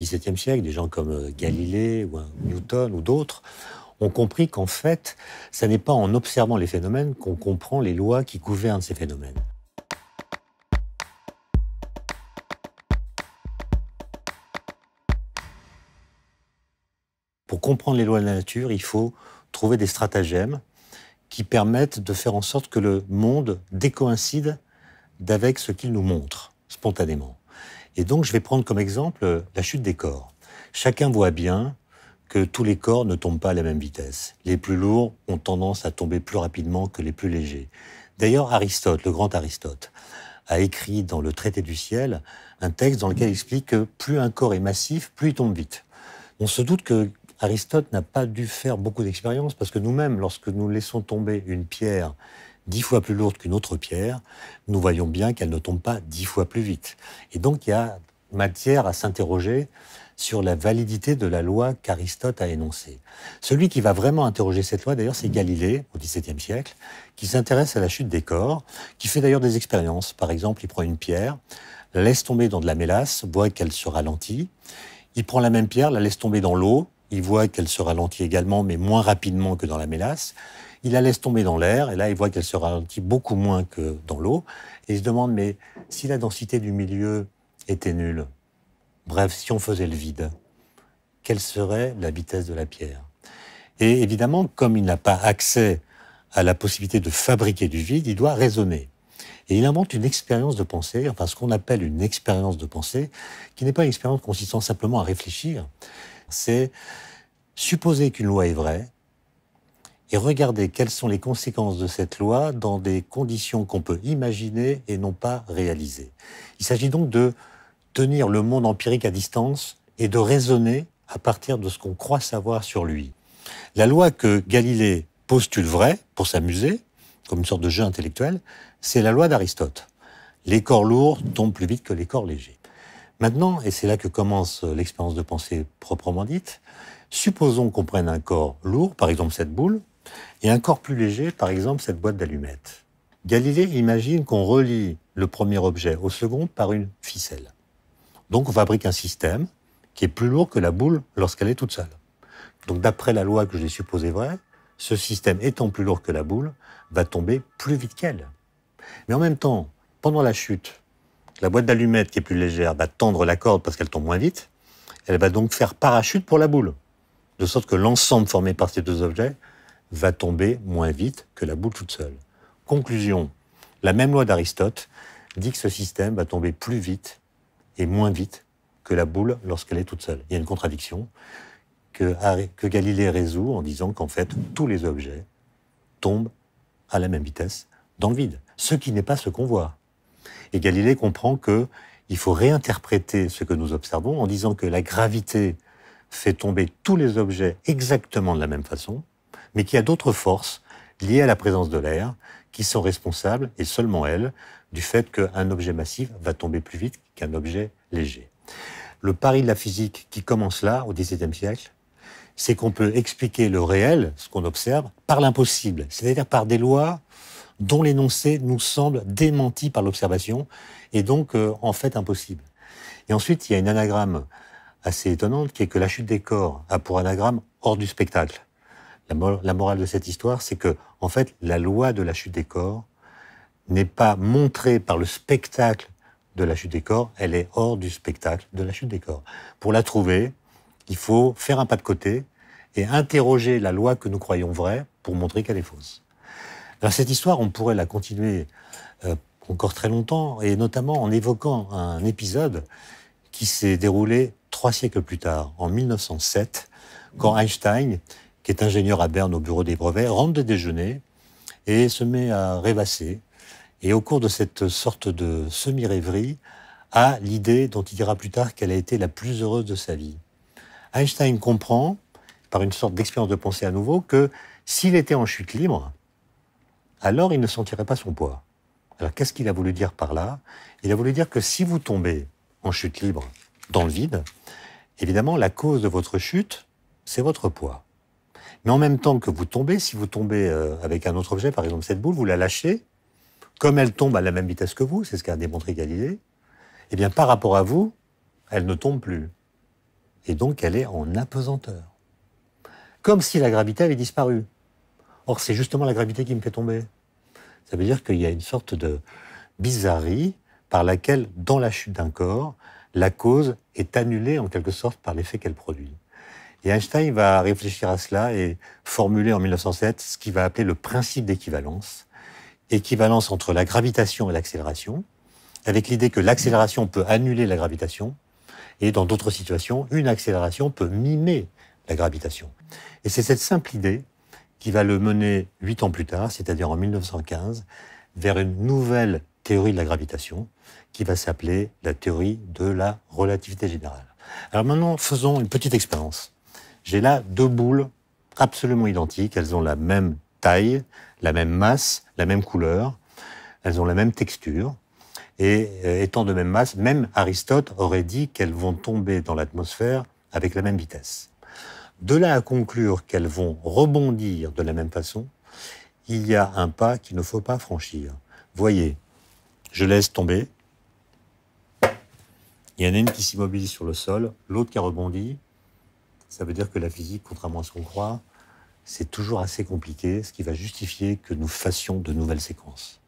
XVIIe siècle, des gens comme euh, Galilée ou Newton ou d'autres, ont compris qu'en fait, ce n'est pas en observant les phénomènes qu'on comprend les lois qui gouvernent ces phénomènes. Pour comprendre les lois de la nature, il faut trouver des stratagèmes qui permettent de faire en sorte que le monde décoïncide d'avec ce qu'il nous montre spontanément. Et donc, je vais prendre comme exemple euh, la chute des corps. Chacun voit bien que tous les corps ne tombent pas à la même vitesse. Les plus lourds ont tendance à tomber plus rapidement que les plus légers. D'ailleurs, Aristote, le grand Aristote, a écrit dans le Traité du ciel un texte dans lequel il explique que plus un corps est massif, plus il tombe vite. On se doute que Aristote n'a pas dû faire beaucoup d'expériences parce que nous-mêmes, lorsque nous laissons tomber une pierre dix fois plus lourde qu'une autre pierre, nous voyons bien qu'elle ne tombe pas dix fois plus vite. Et donc il y a matière à s'interroger sur la validité de la loi qu'Aristote a énoncée. Celui qui va vraiment interroger cette loi, d'ailleurs, c'est Galilée, au XVIIe siècle, qui s'intéresse à la chute des corps, qui fait d'ailleurs des expériences. Par exemple, il prend une pierre, la laisse tomber dans de la mélasse, voit qu'elle se ralentit. Il prend la même pierre, la laisse tomber dans l'eau, il voit qu'elle se ralentit également, mais moins rapidement que dans la mélasse. Il la laisse tomber dans l'air, et là, il voit qu'elle se ralentit beaucoup moins que dans l'eau. Et il se demande, mais si la densité du milieu était nulle, bref, si on faisait le vide, quelle serait la vitesse de la pierre Et évidemment, comme il n'a pas accès à la possibilité de fabriquer du vide, il doit raisonner. Et il invente une expérience de pensée, enfin ce qu'on appelle une expérience de pensée, qui n'est pas une expérience consistant simplement à réfléchir. C'est supposer qu'une loi est vraie, et regarder quelles sont les conséquences de cette loi dans des conditions qu'on peut imaginer et non pas réaliser. Il s'agit donc de tenir le monde empirique à distance et de raisonner à partir de ce qu'on croit savoir sur lui. La loi que Galilée postule vraie pour s'amuser, comme une sorte de jeu intellectuel, c'est la loi d'Aristote. Les corps lourds tombent plus vite que les corps légers. Maintenant, et c'est là que commence l'expérience de pensée proprement dite, supposons qu'on prenne un corps lourd, par exemple cette boule, et encore plus léger, par exemple, cette boîte d'allumettes. Galilée imagine qu'on relie le premier objet au second par une ficelle. Donc on fabrique un système qui est plus lourd que la boule lorsqu'elle est toute seule. Donc d'après la loi que j'ai supposée vraie, ce système étant plus lourd que la boule, va tomber plus vite qu'elle. Mais en même temps, pendant la chute, la boîte d'allumettes qui est plus légère va tendre la corde parce qu'elle tombe moins vite. Elle va donc faire parachute pour la boule. De sorte que l'ensemble formé par ces deux objets va tomber moins vite que la boule toute seule. Conclusion, la même loi d'Aristote dit que ce système va tomber plus vite et moins vite que la boule lorsqu'elle est toute seule. Il y a une contradiction que, Galilée résout en disant qu'en fait, tous les objets tombent à la même vitesse dans le vide, ce qui n'est pas ce qu'on voit. Et Galilée comprend qu'il faut réinterpréter ce que nous observons en disant que la gravité fait tomber tous les objets exactement de la même façon, mais qu'il a d'autres forces liées à la présence de l'air qui sont responsables, et seulement elles, du fait qu'un objet massif va tomber plus vite qu'un objet léger. Le pari de la physique qui commence là, au XVIIe siècle, c'est qu'on peut expliquer le réel, ce qu'on observe, par l'impossible, c'est-à-dire par des lois dont l'énoncé nous semble démenti par l'observation et donc euh, en fait impossible. Et ensuite, il y a une anagramme assez étonnante qui est que la chute des corps a pour anagramme hors du spectacle la, morale de cette histoire, c'est que, en fait, la loi de la chute des corps n'est pas montrée par le spectacle de la chute des corps, elle est hors du spectacle de la chute des corps. Pour la trouver, il faut faire un pas de côté et interroger la loi que nous croyons vraie pour montrer qu'elle est fausse. Dans cette histoire, on pourrait la continuer euh, encore très longtemps, et notamment en évoquant un épisode qui s'est déroulé trois siècles plus tard, en 1907, quand Einstein, qui est ingénieur à Berne au bureau des brevets, rentre de déjeuner et se met à rêvasser. Et au cours de cette sorte de semi-rêverie, a l'idée dont il dira plus tard qu'elle a été la plus heureuse de sa vie. Einstein comprend, par une sorte d'expérience de pensée à nouveau, que s'il était en chute libre, alors il ne sentirait pas son poids. Alors qu'est-ce qu'il a voulu dire par là Il a voulu dire que si vous tombez en chute libre dans le vide, évidemment la cause de votre chute, c'est votre poids. Mais en même temps que vous tombez, si vous tombez euh, avec un autre objet, par exemple cette boule, vous la lâchez, comme elle tombe à la même vitesse que vous, c'est ce qu'a démontré Galilée, eh bien par rapport à vous, elle ne tombe plus. Et donc elle est en apesanteur. Comme si la gravité avait disparu. Or c'est justement la gravité qui me fait tomber. Ça veut dire qu'il y a une sorte de bizarrerie par laquelle, dans la chute d'un corps, la cause est annulée en quelque sorte par l'effet qu'elle produit. Et Einstein va réfléchir à cela et formuler en 1907 ce qu'il va appeler le principe d'équivalence, équivalence entre la gravitation et l'accélération, avec l'idée que l'accélération peut annuler la gravitation, et dans d'autres situations, une accélération peut mimer la gravitation. Et c'est cette simple idée qui va le mener huit ans plus tard, c'est-à-dire en 1915, vers une nouvelle théorie de la gravitation qui va s'appeler la théorie de la relativité générale. Alors maintenant, faisons une petite expérience. J'ai là deux boules absolument identiques. Elles ont la même taille, la même masse, la même couleur. Elles ont la même texture. Et euh, étant de même masse, même Aristote aurait dit qu'elles vont tomber dans l'atmosphère avec la même vitesse. De là à conclure qu'elles vont rebondir de la même façon, il y a un pas qu'il ne faut pas franchir. Voyez, je laisse tomber. Il y en a une qui s'immobilise sur le sol, l'autre qui a rebondi, ça veut dire que la physique, contrairement à ce qu'on croit, c'est toujours assez compliqué, ce qui va justifier que nous fassions de nouvelles séquences.